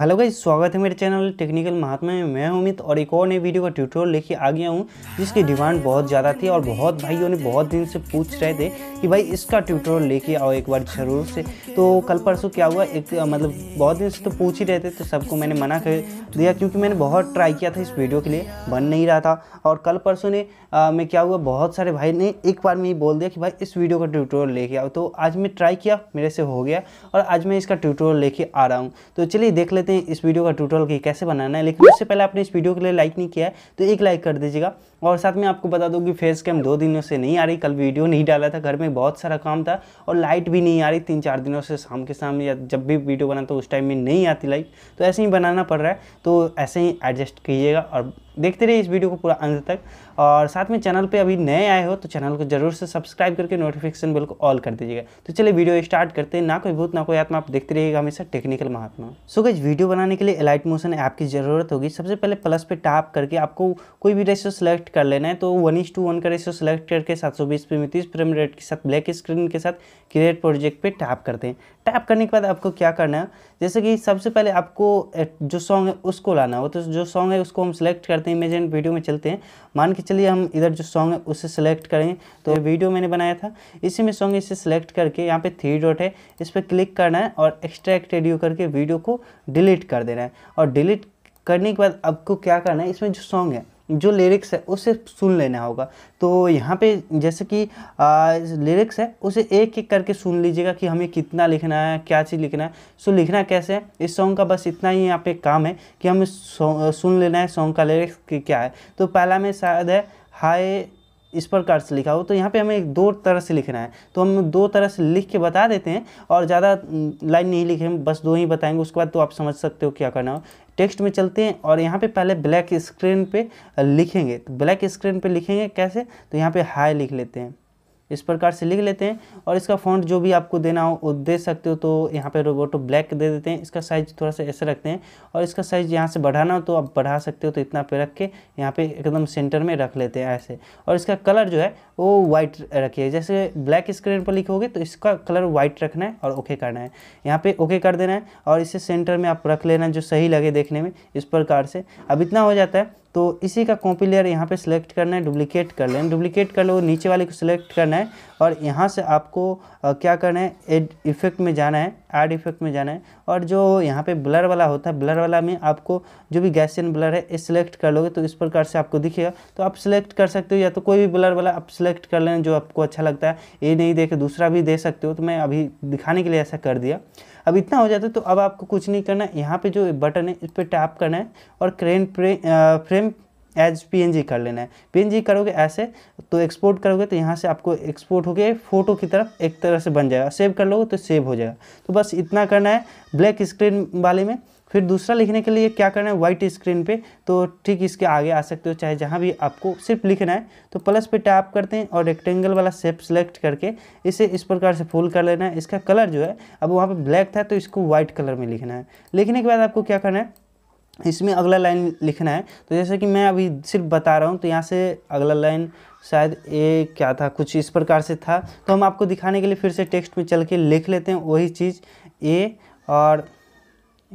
hello guys स्वागत है मेरे चैनल टेक्निकल महात्मा में मैं अमित और एक और नई वीडियो का ट्यूटोरियल लेके आ गया हूँ जिसकी डिमांड बहुत ज़्यादा थी और बहुत भाइयों ने बहुत दिन से पूछ रहे थे कि भाई इसका ट्यूटोरियल लेके आओ एक बार ज़रूर से तो कल परसों क्या हुआ एक मतलब बहुत दिन से तो पूछ ही रहे थे तो सबको मैंने मना कर दिया क्योंकि मैंने बहुत ट्राई किया था इस वीडियो के लिए बन नहीं रहा था और कल परसों ने मैं क्या हुआ बहुत सारे भाई ने एक बार में ही बोल दिया कि भाई इस वीडियो का ट्यूटोरियल लेके आओ तो आज मैं ट्राई किया मेरे से हो गया और आज मैं इसका ट्यूटोरियल लेके आ रहा हूँ तो चलिए देख लेते करते हैं इस वीडियो का टूटल कि कैसे बनाना है लेकिन उससे पहले आपने इस वीडियो के लिए लाइक नहीं किया है तो एक लाइक कर दीजिएगा और साथ में आपको बता दूँ कि फेस कैम दो दिनों से नहीं आ रही कल वीडियो नहीं डाला था घर में बहुत सारा काम था और लाइट भी नहीं आ रही तीन चार दिनों से शाम के शाम या जब भी वीडियो बनाता तो उस टाइम में नहीं आती लाइट तो ऐसे ही बनाना पड़ रहा है तो ऐसे ही एडजस्ट कीजिएगा और देखते रहिए इस वीडियो को पूरा अंत तक और साथ में चैनल पे अभी नए आए हो तो चैनल को जरूर से सब्सक्राइब करके नोटिफिकेशन बिल को ऑल कर दीजिएगा तो चलिए वीडियो स्टार्ट करते हैं ना कोई भूत ना कोई आत्मा आप देखते रहिएगा हमेशा टेक्निकल महात्मा सो गई वीडियो बनाने के लिए एलाइट मोशन ऐप की ज़रूरत होगी सबसे पहले प्लस पे टाप करके आपको कोई भी रेशियो सेलेक्ट कर लेना है तो वन इज टू वन का रेशियो सेलेक्ट करके सात सौ बीस पे तीस फ्रेम रेट के साथ ब्लैक स्क्रीन के साथ क्रिएट प्रोजेक्ट पर टैप करते हैं टैप करने के बाद आपको क्या करना है जैसे कि सबसे पहले आपको जो सॉन्ग है उसको लाना हो तो जो सॉन्ग है उसको हम सेलेक्ट कर करते हैं इमेज एंड वीडियो में चलते हैं मान के चलिए हम इधर जो सॉन्ग है उसे सेलेक्ट करें तो वीडियो मैंने बनाया था इसी में सॉन्ग इसे सेलेक्ट करके यहाँ पे थ्री डॉट है इस पर क्लिक करना है और एक्स्ट्रैक्ट एडियो करके वीडियो को डिलीट कर देना है और डिलीट करने के बाद आपको क्या करना है इसमें जो सॉन्ग है जो लिरिक्स है उसे सुन लेना होगा तो यहाँ पे जैसे कि लिरिक्स है उसे एक एक करके सुन लीजिएगा कि हमें कितना लिखना है क्या चीज़ लिखना है सो लिखना कैसे है इस सॉन्ग का बस इतना ही यहाँ पे काम है कि हमें सुन लेना है सॉन्ग का लिरिक्स क्या है तो पहला में शायद है हाय इस प्रकार से लिखा हो तो यहाँ पे हमें दो तरह से लिखना है तो हम दो तरह से लिख के बता देते हैं और ज़्यादा लाइन नहीं लिखे बस दो ही बताएंगे उसके बाद तो आप समझ सकते हो क्या करना हो टेक्स्ट में चलते हैं और यहाँ पे पहले ब्लैक स्क्रीन पे लिखेंगे तो ब्लैक स्क्रीन पे लिखेंगे कैसे तो यहाँ पे हाई लिख लेते हैं इस प्रकार से लिख लेते हैं और इसका फ़ॉन्ट जो भी आपको देना हो वो दे सकते हो तो यहाँ पे रोबोटो ब्लैक दे देते हैं इसका साइज़ थोड़ा सा ऐसे रखते हैं और इसका साइज़ यहाँ से बढ़ाना हो तो आप बढ़ा सकते हो तो इतना पे रख के यहाँ पे एकदम सेंटर में रख लेते हैं ऐसे और इसका कलर जो है वो वाइट रखिए जैसे ब्लैक स्क्रीन पर लिखोगे तो इसका कलर वाइट रखना है और ओके करना है यहाँ पर ओके कर देना है और इसे सेंटर में आप रख लेना जो सही लगे देखने में इस प्रकार से अब इतना हो जाता है तो इसी का कॉपी लेयर यहाँ पे सिलेक्ट करना है डुप्लीकेट कर लेना डुप्लीकेट कर लो नीचे वाले को सिलेक्ट करना है और यहाँ से आपको आ, क्या करना है एड इफेक्ट में जाना है एड इफेक्ट में जाना है और जो यहाँ पे ब्लर वाला होता है ब्लर वाला में आपको जो भी गैसियन ब्लर है ये सिलेक्ट कर लोगे तो इस प्रकार से आपको दिखेगा तो आप सिलेक्ट कर सकते हो या तो कोई भी ब्लर वाला आप सिलेक्ट कर लेना जो आपको अच्छा लगता है ये नहीं देखे दूसरा भी दे सकते हो तो मैं अभी दिखाने के लिए ऐसा कर दिया अब इतना हो जाता है तो अब आपको कुछ नहीं करना है यहाँ पे जो बटन है इस पर टैप करना है और क्रेन फ्रेम एज पी कर लेना है पी करोगे ऐसे तो एक्सपोर्ट करोगे तो यहाँ से आपको एक्सपोर्ट हो गया फोटो की तरफ एक तरह से बन जाएगा सेव कर लोगे तो सेव हो जाएगा तो बस इतना करना है ब्लैक स्क्रीन वाले में फिर दूसरा लिखने के लिए क्या करना है वाइट स्क्रीन पे तो ठीक इसके आगे आ सकते हो चाहे जहाँ भी आपको सिर्फ लिखना है तो प्लस पे टैप करते हैं और रेक्टेंगल वाला शेप सेलेक्ट करके इसे इस प्रकार से फूल कर लेना है इसका कलर जो है अब वहाँ पर ब्लैक था तो इसको वाइट कलर में लिखना है लिखने के बाद आपको क्या करना है इसमें अगला लाइन लिखना है तो जैसे कि मैं अभी सिर्फ बता रहा हूँ तो यहाँ से अगला लाइन शायद ये क्या था कुछ इस प्रकार से था तो हम आपको दिखाने के लिए फिर से टेक्स्ट में चल के लिख लेते हैं वही चीज़ ए और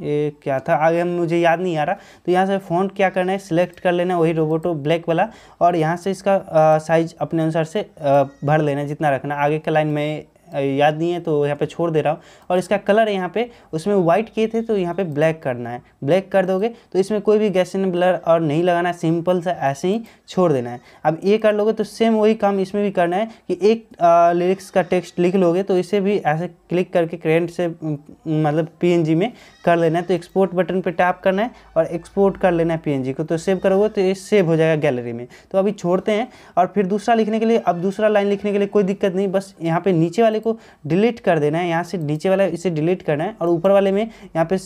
ये क्या था आगे हम मुझे याद नहीं आ रहा तो यहाँ से फ़ॉन्ट क्या करना है सिलेक्ट कर लेना है वही रोबोटो ब्लैक वाला और यहाँ से इसका साइज अपने अनुसार से आ, भर लेना है जितना रखना आगे के लाइन में याद नहीं है तो यहाँ पे छोड़ दे रहा हूँ और इसका कलर यहाँ पे उसमें व्हाइट किए थे तो यहाँ पे ब्लैक करना है ब्लैक कर दोगे तो इसमें कोई भी गैसिन ब्लर और नहीं लगाना है सिंपल सा ऐसे ही छोड़ देना है अब ये कर लोगे तो सेम वही काम इसमें भी करना है कि एक लिरिक्स का टेक्स्ट लिख लोगे तो इसे भी ऐसे क्लिक करके करेंट से मतलब पी में कर लेना है तो एक्सपोर्ट बटन पर टैप करना है और एक्सपोर्ट कर लेना है पी को तो सेव करोगे तो ये सेव हो जाएगा गैलरी में तो अभी छोड़ते हैं और फिर दूसरा लिखने के लिए अब दूसरा लाइन लिखने के लिए कोई दिक्कत नहीं बस यहाँ पर नीचे वाले को डिलीट कर देना है यहाँ से नीचे वाला इसे डिलीट करना है और ऊपर वाले में यहाँ पे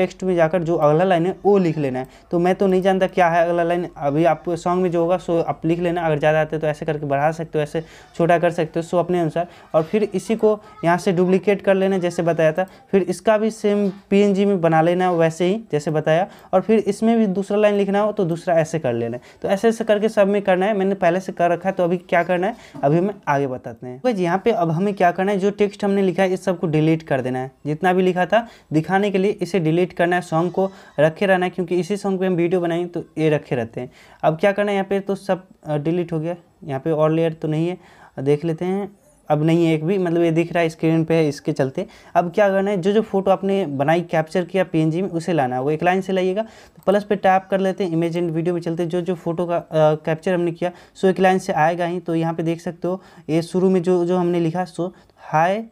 टेक्स्ट में जाकर जो अगला लाइन है वो लिख लेना है तो मैं तो नहीं जानता क्या है अगला लाइन अभी आपको सॉन्ग में जो होगा सो आप लिख लेना अगर ज़्यादा आते तो ऐसे करके बढ़ा सकते हो ऐसे छोटा कर सकते हो सो अपने अनुसार और फिर इसी को यहाँ से डुप्लीकेट कर लेना जैसे बताया था फिर इसका भी सेम पी में बना लेना वैसे ही जैसे बताया और फिर इसमें भी दूसरा लाइन लिखना हो तो दूसरा ऐसे कर लेना है तो ऐसे ऐसे करके सब में करना है मैंने पहले से कर रखा है तो अभी क्या करना है अभी हमें आगे बताते हैं तो यहाँ पे अब हमें हमें क्या करना है जो टेक्स्ट हमने लिखा है इस सबको डिलीट कर देना है जितना भी लिखा था दिखाने के लिए इसे डिलीट करना है सॉन्ग को रखे रहना है क्योंकि इसी सॉन्ग पे हम वीडियो बनाएंगे तो ये रखे रहते हैं अब क्या करना है यहाँ पे तो सब डिलीट हो गया यहाँ पे और लेयर तो नहीं है देख लेते हैं अब नहीं है एक भी मतलब ये दिख रहा है स्क्रीन पे है इसके चलते अब क्या करना है जो जो फोटो आपने बनाई कैप्चर किया पीएनजी में उसे लाना है वो एक लाइन से लाइएगा तो प्लस पे टैप कर लेते हैं इमेज एंड वीडियो में चलते जो जो फोटो का कैप्चर हमने किया सो एक लाइन से आएगा ही तो यहाँ पर देख सकते हो ये शुरू में जो जो हमने लिखा सो हाय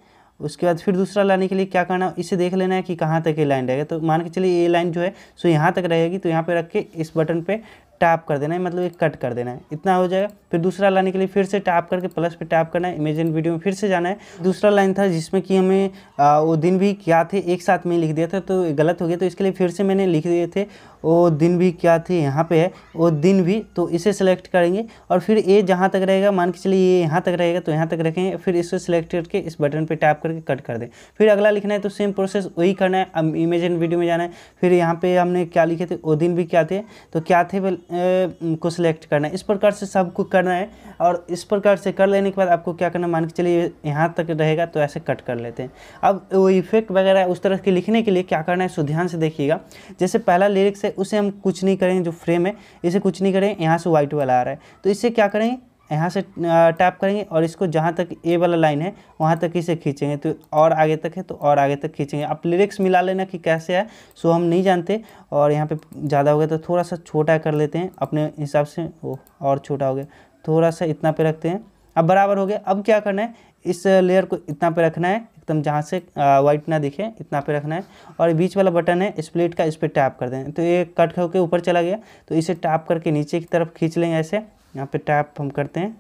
उसके बाद फिर दूसरा लाने के लिए क्या करना इसे देख लेना है कि कहाँ तक ये लाइन रहेगा तो मान के चलिए ये लाइन जो है सो यहाँ तक रहेगी तो यहाँ पे रख के इस बटन पे टैप कर देना है मतलब एक कट कर देना है इतना हो जाएगा फिर दूसरा लाने के लिए फिर से टैप करके प्लस पे टैप करना है इमेजिन वीडियो में फिर से जाना है दूसरा लाइन था जिसमें कि हमें आ, वो दिन भी क्या थे एक साथ में लिख दिया था तो गलत हो गया तो इसके लिए फिर से मैंने लिख दिए थे वो दिन भी क्या थे यहाँ पे है वो दिन भी तो इसे सेलेक्ट करेंगे और फिर ये जहाँ तक रहेगा मान के चलिए ये यहाँ तक रहेगा तो यहाँ तक रखेंगे फिर इसको सेलेक्ट करके इस बटन पर टैप करके कट कर दें फिर अगला लिखना है तो सेम प्रोसेस वही करना है इमेज वीडियो में जाना है फिर यहाँ पर हमने क्या लिखे थे वो दिन भी क्या थे तो क्या थे को सिलेक्ट करना है इस प्रकार से सबको करना है और इस प्रकार से कर लेने के बाद आपको क्या करना मान के चलिए यहाँ तक रहेगा तो ऐसे कट कर लेते हैं अब वो इफेक्ट वगैरह उस तरह के लिखने के लिए क्या करना है सुध्यान से देखिएगा जैसे पहला लिरिक्स है उसे हम कुछ नहीं करेंगे जो फ्रेम है इसे कुछ नहीं करें यहाँ से वाइट वाला आ रहा है तो इसे क्या करें यहाँ से टैप करेंगे और इसको जहाँ तक ए वाला लाइन है वहाँ तक इसे खींचेंगे तो और आगे तक है तो और आगे तक खींचेंगे आप लिरिक्स मिला लेना कि कैसे है सो हम नहीं जानते और यहाँ पे ज़्यादा हो गया तो थोड़ा सा छोटा कर लेते हैं अपने हिसाब से वो और छोटा हो गया थोड़ा सा इतना पे रखते हैं अब बराबर हो गया अब क्या करना है इस लेयर को इतना पे रखना है एकदम जहाँ से वाइट ना दिखे इतना पे रखना है और बीच वाला बटन है स्प्लिट का इस पर टैप कर दें तो ये कट होकर ऊपर चला गया तो इसे टैप करके नीचे की तरफ खींच लेंगे ऐसे यहाँ पे टैप हम करते हैं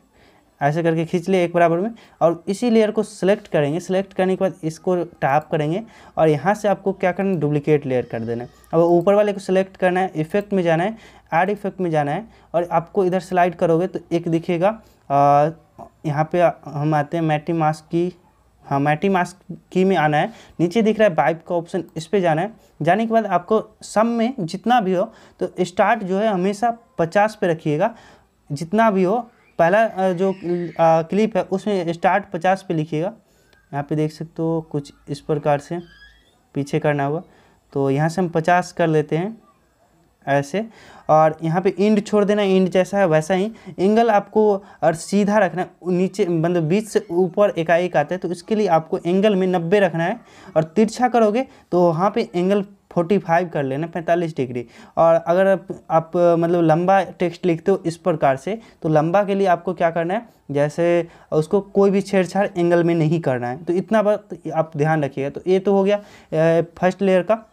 ऐसे करके खींच लिए एक बराबर में और इसी लेयर को सिलेक्ट करेंगे सिलेक्ट करने के बाद इसको टैप करेंगे और यहाँ से आपको क्या करना है डुप्लीकेट लेयर कर देना है अब ऊपर वाले को सिलेक्ट करना है इफेक्ट में जाना है ऐड इफेक्ट में जाना है और आपको इधर स्लाइड करोगे तो एक दिखेगा यहाँ पे हम आते हैं मैटी मास्क की हाँ मैटी मास्क की में आना है नीचे दिख रहा है बाइप का ऑप्शन इस पर जाना है जाने के बाद आपको सम में जितना भी हो तो स्टार्ट जो है हमेशा पचास पे रखिएगा जितना भी हो पहला जो क्लिप है उसमें स्टार्ट पचास पे लिखिएगा यहाँ पे देख सकते हो कुछ इस प्रकार से पीछे करना होगा तो यहाँ से हम पचास कर लेते हैं ऐसे और यहाँ पे इंड छोड़ देना इंड जैसा है वैसा ही एंगल आपको और सीधा रखना है नीचे मतलब बीच से ऊपर एकाएक आता है तो इसके लिए आपको एंगल में नब्बे रखना है और तिरछा करोगे तो वहाँ पे एंगल फोर्टी फाइव कर लेना पैंतालीस डिग्री और अगर आप, आप मतलब लंबा टेक्स्ट लिखते हो इस प्रकार से तो लंबा के लिए आपको क्या करना है जैसे उसको कोई भी छेड़छाड़ एंगल में नहीं करना है तो इतना बात आप ध्यान रखिएगा तो ये तो हो गया फर्स्ट लेयर का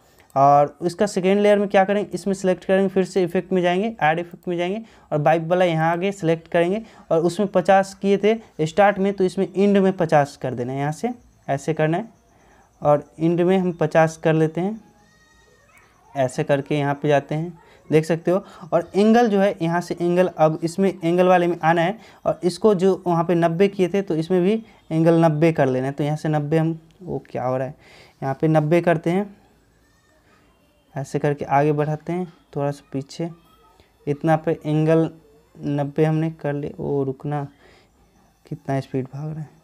और इसका सेकेंड लेयर में क्या करेंगे इसमें सेलेक्ट करेंगे फिर से इफेक्ट में जाएंगे ऐड इफेक्ट में जाएंगे और बाइप वाला यहाँ आगे सेलेक्ट करेंगे और उसमें पचास किए थे स्टार्ट में तो इसमें इंड में पचास कर देना है यहाँ से ऐसे करना है और इंड में हम पचास कर लेते हैं ऐसे करके यहाँ पे जाते हैं देख सकते हो और एंगल जो है यहाँ से एंगल अब इसमें एंगल वाले में आना है और इसको जो वहाँ पे नब्बे किए थे तो इसमें भी एंगल नब्बे कर लेना है तो यहाँ से नब्बे हम वो क्या हो रहा है यहाँ पे नब्बे करते हैं ऐसे करके आगे बढ़ाते हैं थोड़ा सा पीछे इतना पे एंगल नब्बे हमने कर ले ओ रुकना कितना स्पीड भाग रहा है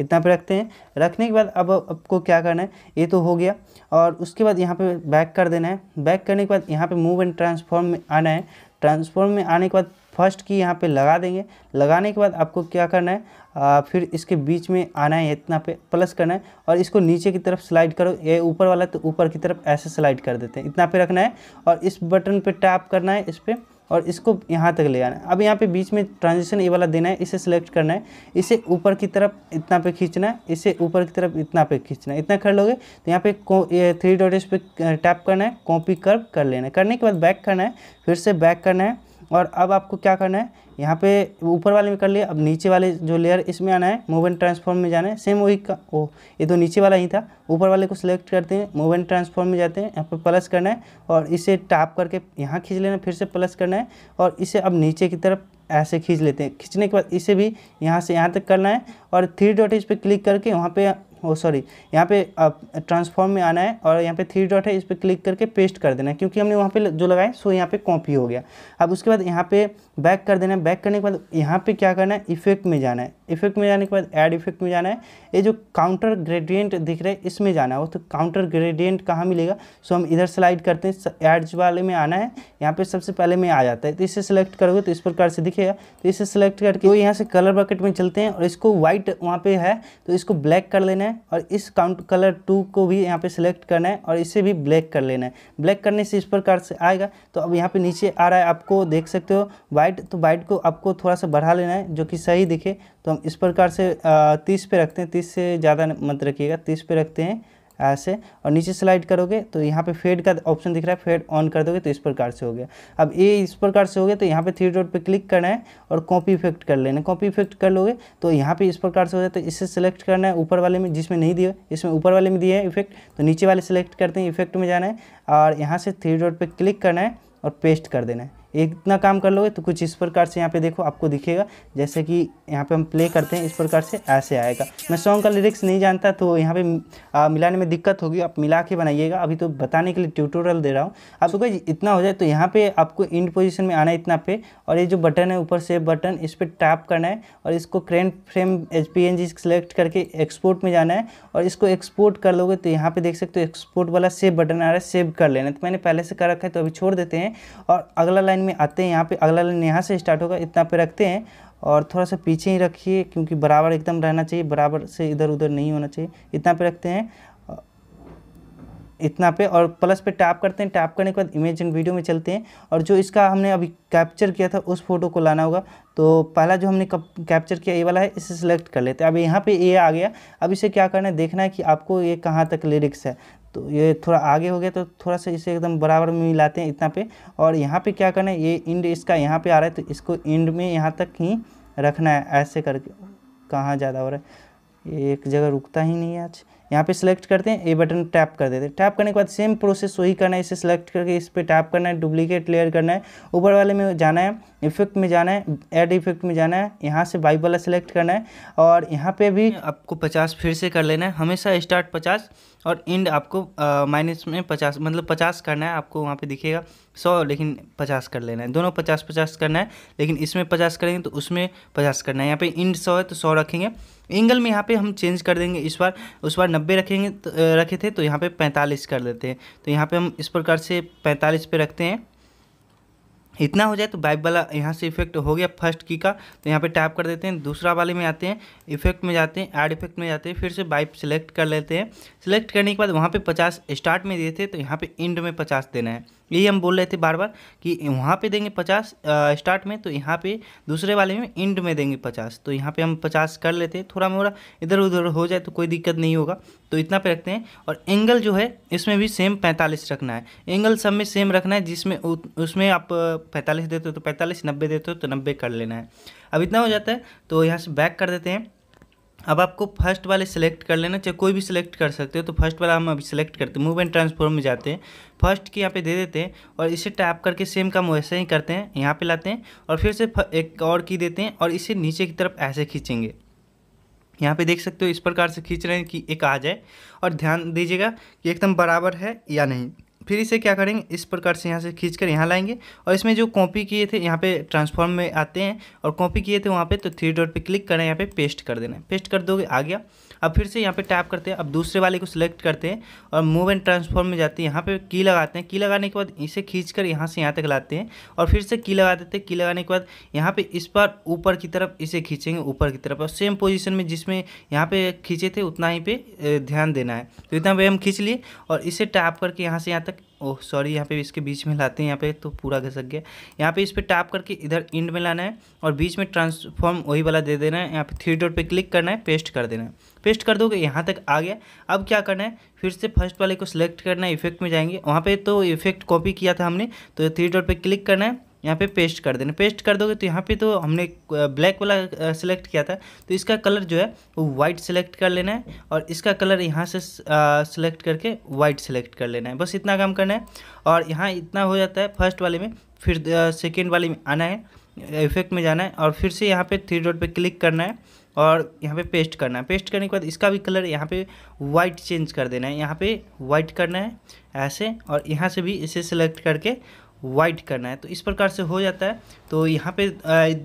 इतना पे रखते हैं रखने के बाद अब आपको क्या करना है ये तो हो गया और उसके बाद यहाँ पे बैक कर देना है बैक करने के बाद यहाँ पे मूव एंड ट्रांसफॉर्म में आना है ट्रांसफॉर्म में आने के बाद फर्स्ट की यहाँ पे लगा देंगे लगाने के बाद आपको क्या करना है आ, फिर इसके बीच में आना है इतना पे प्लस करना है और इसको नीचे की तरफ स्लाइड करो ये ऊपर वाला तो ऊपर की तरफ ऐसे स्लाइड कर देते हैं इतना पे रखना है और इस बटन पे टैप करना है इस पर और इसको यहाँ तक ले आना है अब यहाँ पे बीच में ट्रांजिशन ये वाला देना है इसे सिलेक्ट करना है इसे ऊपर की तरफ इतना पे खींचना है इसे ऊपर की तरफ इतना पे खींचना है इतना कर लोगे तो यहाँ पे थ्री डॉटेज पर टैप करना है कॉपी कर कर लेना है करने के बाद बैक करना है फिर से बैक करना है और अब आपको क्या करना है यहाँ पे ऊपर वाले में कर लिया अब नीचे वाले जो लेयर इसमें आना है मूव एंड ट्रांसफॉर्म में जाना है सेम वही का ओ ये तो नीचे वाला ही था ऊपर वाले को सिलेक्ट करते हैं मूव एंड ट्रांसफॉर्म में जाते हैं यहाँ पे प्लस करना है और इसे टाप करके यहाँ खींच लेना फिर से प्लस करना है और इसे अब नीचे की तरफ ऐसे खींच लेते हैं खींचने के बाद इसे भी यहाँ से यहाँ तक करना है और थ्री डॉट इस पर क्लिक करके वहाँ पर हो सॉरी यहाँ पे ट्रांसफॉर्म में आना है और यहाँ पे थ्री डॉट है इस पर क्लिक करके पेस्ट कर देना है क्योंकि हमने वहाँ पे जो लगाए सो यहाँ पे कॉपी हो गया अब उसके बाद यहाँ पे बैक कर देना है बैक करने के बाद यहाँ पे क्या करना है इफेक्ट में जाना है इफेक्ट में जाने के बाद एड इफेक्ट में जाना है ये जो काउंटर ग्रेडियंट दिख रहा है इसमें जाना है वो तो काउंटर ग्रेडियंट कहाँ मिलेगा सो हम इधर स्लाइड करते हैं एड्स वाले में आना है यहाँ पर सबसे पहले में आ जाता है तो इसे सेलेक्ट करोगे तो इस प्रकार से दिखेगा तो इसे सेलेक्ट करके वो तो यहाँ से कलर बकेट में चलते हैं और इसको व्हाइट वहाँ पर है तो इसको ब्लैक कर लेना है है और इस काउंट कलर टू को भी यहाँ पे सिलेक्ट करना है और इसे भी ब्लैक कर लेना है ब्लैक करने से इस प्रकार से आएगा तो अब यहाँ पे नीचे आ रहा है आपको देख सकते हो वाइट तो वाइट को आपको थोड़ा सा बढ़ा लेना है जो कि सही दिखे तो हम इस प्रकार से तीस पे रखते हैं तीस से ज़्यादा मत रखिएगा तीस पे रखते हैं ऐसे और नीचे स्लाइड करोगे तो यहाँ पे फेड का ऑप्शन दिख रहा है फेड ऑन कर दोगे तो इस प्रकार से हो गया अब ये इस प्रकार से हो गया तो यहाँ पे थ्री डॉट पे क्लिक करना है और कॉपी इफेक्ट कर लेना कॉपी इफेक्ट कर लोगे तो यहाँ पे इस प्रकार से हो जाए तो इसे सेलेक्ट करना है ऊपर वाले में जिसमें नहीं दिए इसमें ऊपर वाले में दिए हैं इफेक्ट तो नीचे वाले सेलेक्ट करते हैं इफेक्ट में जाना है और यहाँ से थ्री डॉट पर क्लिक करना है और पेस्ट कर देना है इतना काम कर लोगे तो कुछ इस प्रकार से यहाँ पे देखो आपको दिखेगा जैसे कि यहाँ पे हम प्ले करते हैं इस प्रकार से ऐसे आएगा मैं सॉन्ग का लिरिक्स नहीं जानता तो यहाँ पे आ, मिलाने में दिक्कत होगी आप मिला के बनाइएगा अभी तो बताने के लिए ट्यूटोरियल दे रहा हूँ आप सुबह इतना हो जाए तो यहाँ पर आपको इंड पोजिशन में आना है इतना पे और ये जो बटन है ऊपर से बटन इस पर टैप करना है और इसको crane frame H P select करके एक्सपोर्ट में जाना है और इसको एक्सपोर्ट कर लोगे तो यहाँ पर देख सकते हो एक्सपोर्ट वाला सेव बटन आ रहा है सेव कर लेना तो मैंने पहले से कर रखा है तो अभी छोड़ देते हैं और अगला लाइन लाइन में आते हैं यहाँ पे अगला लाइन यहाँ से स्टार्ट होगा इतना पे रखते हैं और थोड़ा सा पीछे ही रखिए क्योंकि बराबर एकदम रहना चाहिए बराबर से इधर उधर नहीं होना चाहिए इतना पे रखते हैं इतना पे और प्लस पे टैप करते हैं टैप करने के बाद इमेज एंड वीडियो में चलते हैं और जो इसका हमने अभी कैप्चर किया था उस फोटो को लाना होगा तो पहला जो हमने कैप्चर किया ये वाला है इसे सिलेक्ट कर लेते हैं अब यहाँ पे ये आ गया अब इसे क्या करना है देखना है कि आपको ये कहाँ तक लिरिक्स है तो ये थोड़ा आगे हो गया तो थोड़ा सा इसे एकदम बराबर में मिलाते हैं इतना पे और यहाँ पे क्या करना है ये इंड इसका यहाँ पे आ रहा है तो इसको इंड में यहाँ तक ही रखना है ऐसे करके कहाँ ज़्यादा हो रहा है ये एक जगह रुकता ही नहीं है आज यहाँ पे सेलेक्ट करते हैं ए बटन टैप कर देते हैं टैप करने के बाद सेम प्रोसेस वही करना है इसे सेलेक्ट करके इस पर टैप करना है डुप्लीकेट लेयर करना है ऊपर वाले में जाना है इफेक्ट में जाना है एड इफेक्ट में जाना है यहाँ से बाइक वाला सेलेक्ट करना है और यहाँ पे भी आपको पचास फिर से कर लेना है हमेशा स्टार्ट पचास और एंड आपको माइनस में पचास मतलब पचास करना है आपको वहाँ पर दिखेगा सौ लेकिन पचास कर लेना है दोनों पचास पचास करना है लेकिन इसमें पचास करेंगे तो उसमें पचास करना है यहाँ पे इंड सौ है तो सौ रखेंगे एंगल में यहाँ पे हम चेंज कर देंगे इस बार उस बार नब्बे रखेंगे तो, रखे थे तो यहाँ पे पैंतालीस कर देते हैं तो यहाँ पे हम इस प्रकार से पैंतालीस पे रखते हैं इतना हो जाए तो बाइक वाला यहाँ से इफेक्ट हो गया फर्स्ट की का तो यहाँ पे टैप कर देते हैं दूसरा वाले में आते हैं इफेक्ट में जाते हैं ऐड इफेक्ट में जाते हैं फिर से बाइप सेलेक्ट कर लेते हैं सेलेक्ट करने के बाद वहाँ पे पचास स्टार्ट में दिए थे तो यहाँ पे एंड में पचास देना है यही हम बोल रहे थे बार बार कि वहाँ पे देंगे पचास स्टार्ट में तो यहाँ पे दूसरे वाले में एंड में देंगे पचास तो यहाँ पे हम पचास कर लेते हैं थोड़ा मोड़ा इधर उधर हो जाए तो कोई दिक्कत नहीं होगा तो इतना पे रखते हैं और एंगल जो है इसमें भी सेम पैंतालीस रखना है एंगल सब में सेम रखना है जिसमें उसमें आप पैंतालीस देते हो तो पैंतालीस नब्बे देते हो तो नब्बे कर लेना है अब इतना हो जाता है तो यहाँ से बैक कर देते हैं अब आपको फर्स्ट वाले सिलेक्ट कर लेना चाहे कोई भी सिलेक्ट कर सकते हो तो फर्स्ट वाला हम अभी सिलेक्ट करते हैं मूव एंड ट्रांसफॉर्म में जाते हैं फर्स्ट की यहाँ पे दे देते हैं और इसे टैप करके सेम काम वैसे ही करते हैं यहाँ पे लाते हैं और फिर से एक और की देते हैं और इसे नीचे की तरफ ऐसे खींचेंगे यहाँ पर देख सकते हो इस प्रकार से खींच रहे हैं कि एक आ जाए और ध्यान दीजिएगा कि एकदम बराबर है या नहीं फिर इसे क्या करेंगे इस प्रकार से यहाँ से खींच कर यहाँ लाएंगे और इसमें जो कॉपी किए थे यहाँ पे ट्रांसफॉर्म में आते हैं और कॉपी किए थे वहाँ पे तो थ्री डॉट पे क्लिक करें यहाँ पे पेस्ट कर देना है पेस्ट कर दोगे आ गया अब फिर से यहाँ पे टैप करते हैं अब दूसरे वाले को सिलेक्ट करते हैं और मूव एंड ट्रांसफॉर्म में जाते हैं यहाँ पे की लगाते हैं की लगाने के बाद इसे खींच कर यहाँ से यहाँ तक लाते हैं और फिर से की लगा देते हैं की लगाने के बाद यहाँ पे इस बार ऊपर की तरफ इसे खींचेंगे ऊपर की तरफ और सेम पोजिशन में जिसमें यहाँ पे खींचे थे उतना ही पे ध्यान देना है तो इतना पे हम खींच लिए और इसे टैप करके यहाँ से यहाँ तक ओह सॉरी यहाँ पे इसके बीच में लाते हैं यहाँ पे तो पूरा घसक गया यहाँ पे इस पर टैप करके इधर इंड में लाना है और बीच में ट्रांसफॉर्म वही वाला दे देना है यहाँ पे थ्री डॉट पे क्लिक करना है पेस्ट कर देना है पेस्ट कर दोगे यहाँ तक आ गया अब क्या करना है फिर से फर्स्ट वाले को सिलेक्ट करना है इफेक्ट में जाएंगे वहाँ पे तो इफेक्ट कॉपी किया था हमने तो थ्री डॉट पे क्लिक करना है यहाँ पे पेस्ट कर देना पेस्ट कर दोगे तो यहाँ पे तो हमने ब्लैक वाला सिलेक्ट किया था तो इसका कलर जो है वो वाइट सेलेक्ट कर लेना है और इसका कलर यहाँ से सिलेक्ट करके वाइट सेलेक्ट कर लेना है बस इतना काम करना है और यहाँ इतना हो जाता है फर्स्ट वाले में फिर सेकेंड वाले में आना है इफेक्ट में जाना है और फिर से यहाँ पर थ्री डॉट पर क्लिक करना है और यहाँ पे पेस्ट करना है पेस्ट करने के बाद इसका भी कलर यहाँ पे वाइट चेंज कर देना है यहाँ पे वाइट करना है ऐसे और यहाँ से भी इसे सेलेक्ट करके वाइट करना है तो इस प्रकार से हो जाता है तो यहाँ पे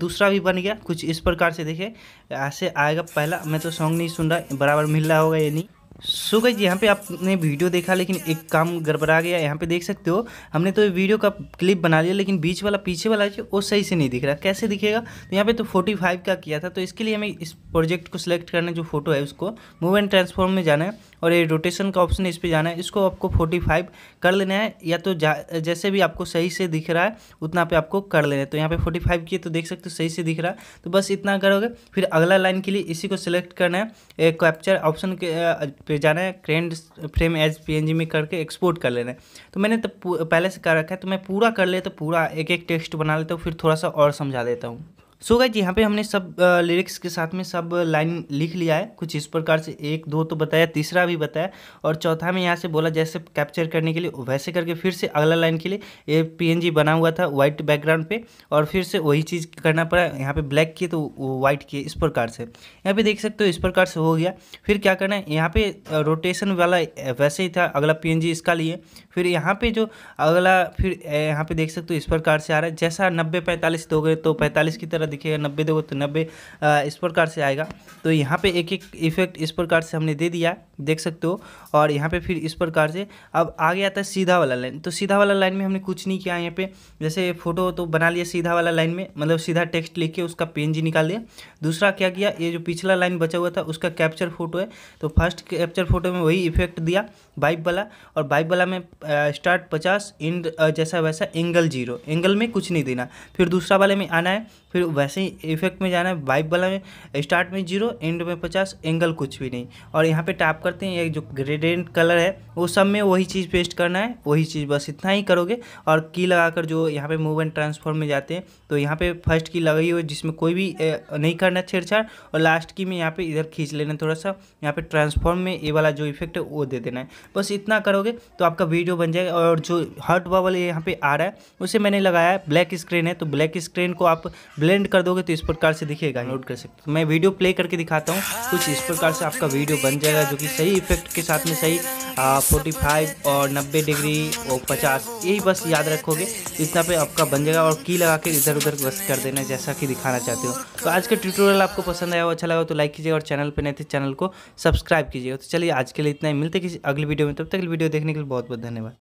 दूसरा भी बन गया कुछ इस प्रकार से देखे ऐसे आएगा पहला मैं तो सॉन्ग नहीं सुन रहा बराबर मिल रहा होगा ये नहीं सो गई यहाँ पे आपने वीडियो देखा लेकिन एक काम गड़बड़ा गया यहाँ पे देख सकते हो हमने तो वीडियो का क्लिप बना लिया लेकिन बीच वाला पीछे वाला जो वो सही से नहीं दिख रहा कैसे दिखेगा तो यहाँ पे तो 45 का किया था तो इसके लिए हमें इस प्रोजेक्ट को सिलेक्ट करना जो फोटो है उसको मूव एंड ट्रांसफॉर्म में जाना है और ये रोटेशन का ऑप्शन इस पर जाना है इसको आपको फोर्टी फाइव कर लेना है या तो जैसे भी आपको सही से दिख रहा है उतना पे आपको कर लेना है तो यहाँ पे फोर्टी फाइव किए तो देख सकते हो सही से दिख रहा है तो बस इतना करोगे फिर अगला लाइन के लिए इसी को सिलेक्ट करना है कैप्चर ऑप्शन के पे जाना है क्रेंड फ्रेम एज पी में करके एक्सपोर्ट कर लेना है तो मैंने तो पहले से कर रखा है तो मैं पूरा कर ले तो पूरा एक एक टेक्स्ट बना लेता हूँ फिर थोड़ा सा और समझा देता हूँ सो so गाइज यहाँ पे हमने सब लिरिक्स के साथ में सब लाइन लिख लिया है कुछ इस प्रकार से एक दो तो बताया तीसरा भी बताया और चौथा में यहाँ से बोला जैसे कैप्चर करने के लिए वैसे करके फिर से अगला लाइन के लिए ये पीएनजी बना हुआ था व्हाइट बैकग्राउंड पे और फिर से वही चीज़ करना पड़ा यहाँ पे ब्लैक किए तो व्हाइट किए इस प्रकार से यहाँ पर देख सकते हो इस प्रकार से हो गया फिर क्या करना है यहाँ पर रोटेशन वाला वैसे ही था अगला पी इसका लिए फिर यहाँ पर जो अगला फिर यहाँ पर देख सकते हो इस प्रकार से आ रहा है जैसा नब्बे पैंतालीस दोगे तो पैंतालीस की तरह वगैरह दिखेगा नब्बे देखो तो नब्बे इस प्रकार से आएगा तो यहाँ पे एक एक इफेक्ट इस प्रकार से हमने दे दिया देख सकते हो और यहाँ पे फिर इस प्रकार से अब आगे आता है सीधा वाला लाइन तो सीधा वाला लाइन में हमने कुछ नहीं किया यहाँ पे जैसे फोटो तो बना लिया सीधा वाला लाइन में मतलब सीधा टेक्स्ट लिख के उसका पेन जी निकाल दिया दूसरा क्या किया ये जो पिछला लाइन बचा हुआ था उसका कैप्चर फोटो है तो फर्स्ट कैप्चर फोटो में वही इफेक्ट दिया बाइप वाला और बाइप वाला में स्टार्ट पचास इंड जैसा वैसा एंगल जीरो एंगल में कुछ नहीं देना फिर दूसरा वाले में आना है फिर वैसे ही इफेक्ट में जाना है बाइप वाला में स्टार्ट में जीरो एंड में पचास एंगल कुछ भी नहीं और यहाँ पर टाप करते हैं ये जो ग्रेडेंट कलर है वो सब में वही चीज़ पेस्ट करना है वही चीज़ बस इतना ही करोगे और की लगाकर जो यहाँ पे मूव एंड ट्रांसफॉर्म में जाते हैं तो यहाँ पे फर्स्ट की लगाई हुई जिसमें कोई भी नहीं करना छेड़छाड़ और लास्ट की में यहाँ पे इधर खींच लेना थोड़ा सा यहाँ पे ट्रांसफॉर्म में ये वाला जो इफेक्ट है वो दे देना है बस इतना करोगे तो आपका वीडियो बन जाएगा और जो हॉट बबल यहाँ पर आ रहा है उसे मैंने लगाया है ब्लैक स्क्रीन है तो ब्लैक स्क्रीन को आप ब्लेंड कर दोगे तो इस प्रकार से दिखेगा नोट कर सकते तो मैं वीडियो प्ले करके दिखाता हूँ कुछ इस प्रकार से आपका वीडियो बन जाएगा जो कि सही इफेक्ट के साथ में सही आप फोर्टी फाइव और नब्बे डिग्री और पचास यही बस याद रखोगे इतना पे आपका बन जाएगा और की लगा के इधर उधर बस कर देना जैसा कि दिखाना चाहते हो तो आज का ट्यूटोरियल आपको पसंद आया हो अच्छा लगा तो लाइक कीजिएगा और चैनल पर नहीं थे चैनल को सब्सक्राइब कीजिएगा तो चलिए आज के लिए इतना ही मिलते किसी अगली वीडियो में तब तक वीडियो देखने के लिए बहुत बहुत धन्यवाद